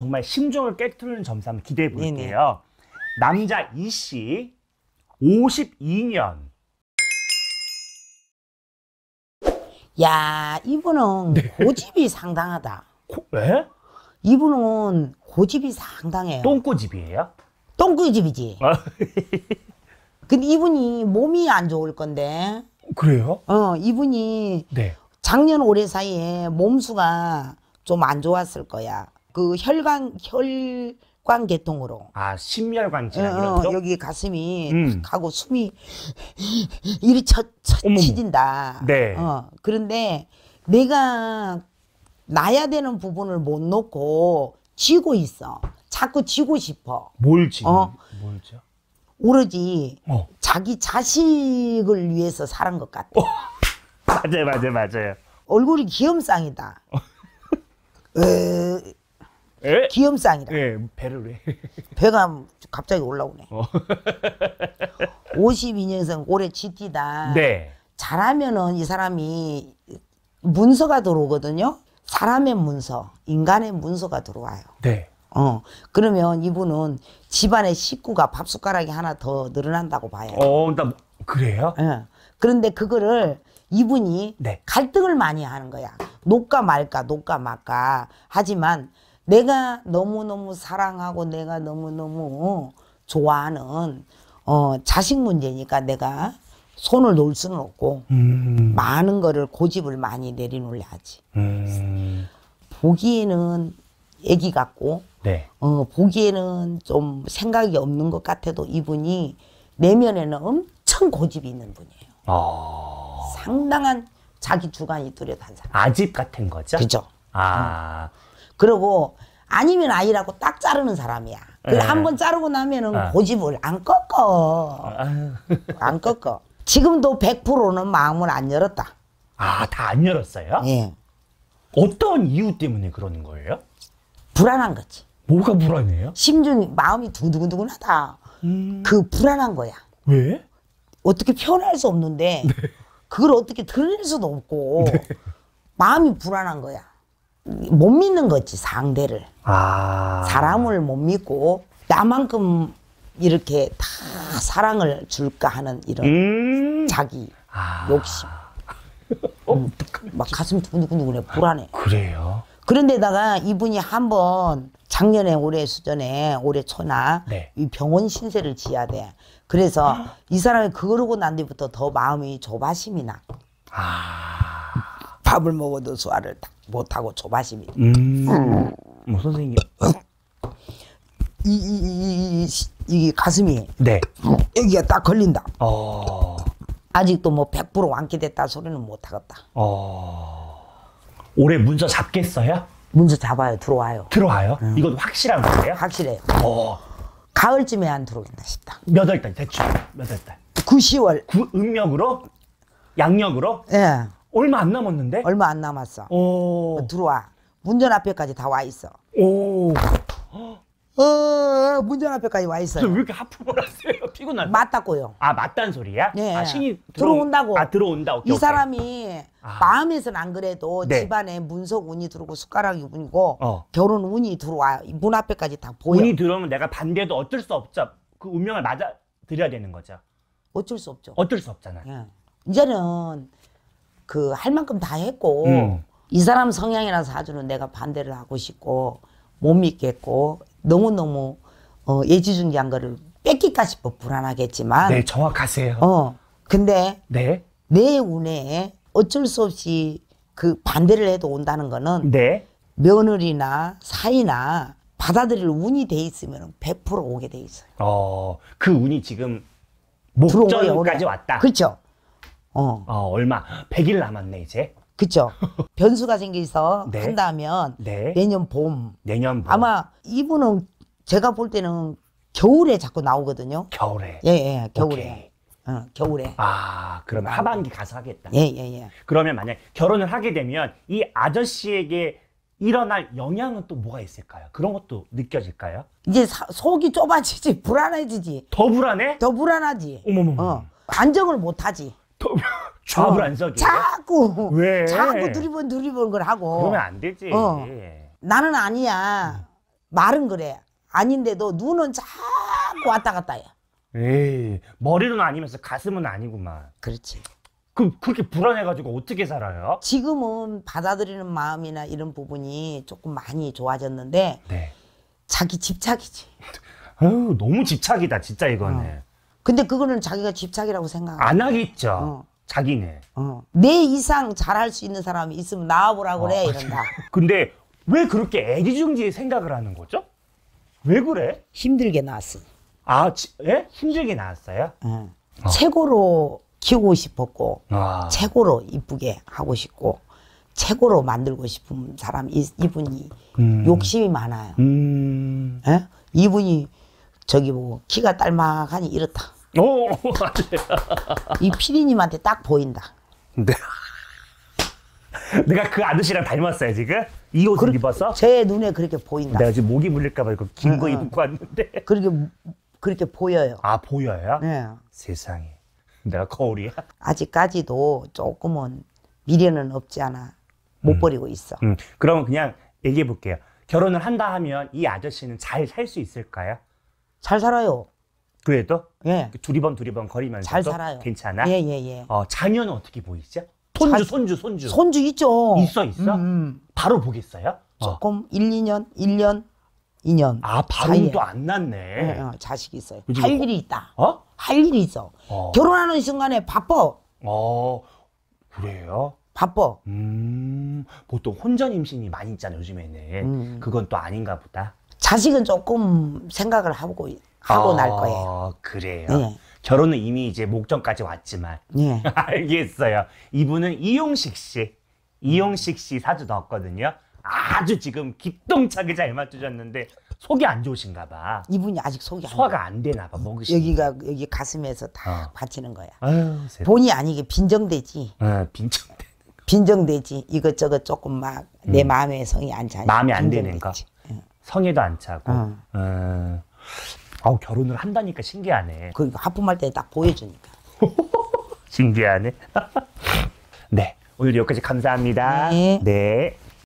정말 심정을 깨뜨리는 점수 한번 기대해 네, 네. 볼게요. 남자 이 씨, 52년. 야, 이분은 네. 고집이 상당하다. 고, 왜? 예? 이분은 고집이 상당해요. 똥꼬집이에요? 똥꼬집이지. 아. 근데 이분이 몸이 안 좋을 건데. 그래요? 어, 이분이 네. 작년 올해 사이에 몸수가 좀 안 좋았을 거야. 그 혈관 혈관 계통으로 아 심혈관 질환 어, 어 여기 가슴이 음. 가고 숨이 이리 쳐쳐치진다. 네. 어, 그런데 내가 나야 되는 부분을 못 놓고 쥐고 있어. 자꾸 쥐고 싶어. 뭘 쥐? 어? 뭘 쥐? 오로지 어. 자기 자식을 위해서 사는 것 같아. 어. 맞아요, 맞아요, 맞아요. 얼굴이 기염상이다. 어. 에, 에? 기염상이다. 예, 배를 왜? 배가 갑자기 올라오네. 어. 52년생 올해 GT다. 네. 잘하면은 이 사람이 문서가 들어오거든요. 사람의 문서, 인간의 문서가 들어와요. 네. 어 그러면 이분은 집안의 식구가 밥 숟가락이 하나 더 늘어난다고 봐요. 어, 나 뭐, 그래요? 예. 그런데 그거를 이분이 네. 갈등을 많이 하는 거야. 녹까 말까, 녹까 말까. 하지만 내가 너무너무 사랑하고 내가 너무너무 좋아하는 어, 자식 문제니까 내가 손을 놓을 수는 없고 음. 많은 거를 고집을 많이 내리놓려하지 음. 보기에는 애기 같고 네. 어, 보기에는 좀 생각이 없는 것 같아도 이분이 내면에는 엄청 고집이 있는 분이에요. 아. 상당한 자기 주관이 뚜렷한 사람. 아집 같은 거죠? 그죠. 아. 음. 그러고 아니면 아니라고 딱 자르는 사람이야. 그 한 번 자르고 나면은 아. 고집을 안 꺾어. 아유. 안 꺾어. 지금도 100%는 마음을 안 열었다. 아, 다 안 열었어요? 예. 어떤 이유 때문에 그러는 거예요? 불안한 거지. 뭐가 불안해요? 심중이 마음이 두근두근하다. 음... 그 불안한 거야. 왜? 어떻게 표현할 수 없는데 네. 그걸 어떻게 들릴 수도 없고 네. 마음이 불안한 거야. 못 믿는 거지 상대를 아. 사람을 못 믿고 나만큼 이렇게 다 사랑을 줄까 하는 이런 음. 자기 아. 욕심 어? 음, 막 가슴 두근두근해 불안해 그래요 그런데다가 이분이 한번 작년에 올해 수전에 올해 초나 네. 이 병원 신세를 지어야 돼 그래서 이 사람이 그러고 난 뒤부터 더 마음이 조바심이 나 아. 밥을 먹어도 소화를 못하고 조바심이. 음. 뭐 선생님. 이, 이, 이, 이, 이 가슴이. 네. 여기가 딱 걸린다. 어. 아직도 뭐 100% 완쾌됐다 소리는 못 하겠다. 어. 올해 문서 잡겠어요? 문서 잡아요. 들어와요. 들어와요? 음. 이건 확실한 거예요? 확실해요. 어. 가을쯤에 안들어오다 싶다. 몇월달 대충 몇월 달? 9, 월 구, 음력으로? 양력으로? 예. 얼마 안 남았는데? 얼마 안 남았어. 오. 어, 들어와. 문전 앞에까지 다 와 있어. 오. 어, 문전 앞에까지 와있어왜 이렇게 하품을 하세요? 피곤한. 맞다고요. 아, 맞단 소리야? 네. 아, 신이 들어... 들어온다고. 아, 들어온다. 오케이, 이 오케이. 사람이 아. 마음에선 안 그래도 네. 집안에 문석 운이 들어오고 숟가락이 운이고 어. 결혼 운이 들어와. 문 앞에까지 다 보여. 운이 들어오면 내가 반대도 어쩔 수 없죠. 그 운명을 맞아 드려야 되는 거죠. 어쩔 수 없죠. 어쩔 수 없잖아요. 예. 이제는 그할 만큼 다 했고 음. 이 사람 성향이나 사주는 내가 반대를 하고 싶고 못 믿겠고 너무 너무 어, 예지중지한 거를 뺏길까 싶어 뭐 불안하겠지만 네 정확하세요. 어 근데 네. 내 운에 어쩔 수 없이 그 반대를 해도 온다는 거는 네. 며느리나 사이나 받아들일 운이 돼 있으면 100% 오게 돼 있어요. 어, 그 운이 지금 목전까지 왔다. 그렇죠. 어. 어, 얼마? 100일 남았네, 이제. 그쵸. 변수가 생겨서 네. 한다면 네. 내년 봄. 내년 봄. 아마 이분은 제가 볼 때는 겨울에 자꾸 나오거든요. 겨울에. 예, 예, 겨울에. 어, 겨울에. 아, 그러면 아, 하반기 네. 가서 하겠다. 예, 예, 예. 그러면 만약 결혼을 하게 되면 이 아저씨에게 일어날 영향은 또 뭐가 있을까요? 그런 것도 느껴질까요? 이제 사, 속이 좁아지지, 불안해지지. 더 불안해? 더 불안하지. 어머머. 어, 안정을 못하지. 좌불 어, 안 써줘. 자꾸 왜? 자꾸 두리번 두리번 걸 하고. 그러면 안 되지. 어. 나는 아니야. 음. 말은 그래. 아닌데도 눈은 자꾸 왔다 갔다 해. 에이, 머리는 아니면서 가슴은 아니구만. 그렇지. 그 그렇게 불안해가지고 어떻게 살아요? 지금은 받아들이는 마음이나 이런 부분이 조금 많이 좋아졌는데 네. 자기 집착이지. 아유, 너무 집착이다 진짜 이거는. 어. 근데 그거는 자기가 집착이라고 생각 안 하겠죠. 어. 자기네. 어. 내 이상 잘할 수 있는 사람이 있으면 나와보라 그래 어. 이런다. 근데 왜 그렇게 애지중지 생각을 하는 거죠? 왜 그래? 힘들게 나왔으 아, 지, 예? 힘들게 나왔어요? 응. 예. 어. 최고로 키우고 싶었고, 아. 최고로 이쁘게 하고 싶고, 최고로 만들고 싶은 사람, 이, 이분이 음. 욕심이 많아요. 음. 예? 이분이 저기 보 뭐 키가 딸막하니 이렇다. 오, 어, 이 피디님한테 딱 보인다. 네. 내가 그 아저씨랑 닮았어요 지금? 이 옷을 그렇- 입었어? 제 눈에 그렇게 보인다. 내가 지금 목이 물릴까봐 이거 긴거 응, 입고 왔는데 그렇게 그렇게 보여요. 아 보여요? 네. 세상에 내가 거울이야? 아직까지도 조금은 미련은 없지 않아 못 음. 버리고 있어. 음, 그러면 그냥 얘기해 볼게요 결혼을 한다 하면 이 아저씨는 잘 살 수 있을까요? 잘 살아요. 그래도 예. 그 두리번 두리번 거리면서 잘 살아요. 괜찮아. 예, 예, 예. 어, 자녀는 어떻게 보이죠? 손주, 자- 손주, 손주. 손주 있죠. 있어, 있어. 음, 음. 바로 보겠어요? 어. 조금 1, 2년1년2년 아, 사이 발음도 안 났네. 예, 어, 자식이 있어요. 요즘할 뭐, 일이 있다. 어? 할 일이 있어. 어. 결혼하는 순간에 바빠. 어, 그래요? 바빠. 음, 보통 혼전 임신이 많이 있잖아, 요즘에는. 음. 그건 또 아닌가 보다. 자식은 조금 생각을 하고 하고 아, 날 거예요. 그래요. 네. 결혼은 이미 이제 목전까지 왔지만 네. 알겠어요. 이분은 이용식 씨, 이용식 씨 사주 넣었거든요. 아주 지금 기똥차게 잘 맞추셨는데 속이 안 좋으신가 봐. 이분이 아직 속이 안 소화가 안 되나 봐. 먹으신 여기가 여기 가슴에서 다 어. 받치는 거야. 아유, 본이 아니게 빈정되지. 어, 예, 빈정. 빈정되지. 이것저것 조금 막내 음. 마음의 성이 안차 마음이 안 되는 거. 응. 성에도 안 차고. 어. 어. 아우 결혼을 한다니까 신기하네. 그 하품할 때 딱 보여주니까. 신기하네. 네. 오늘 여기까지 감사합니다. 네. 네.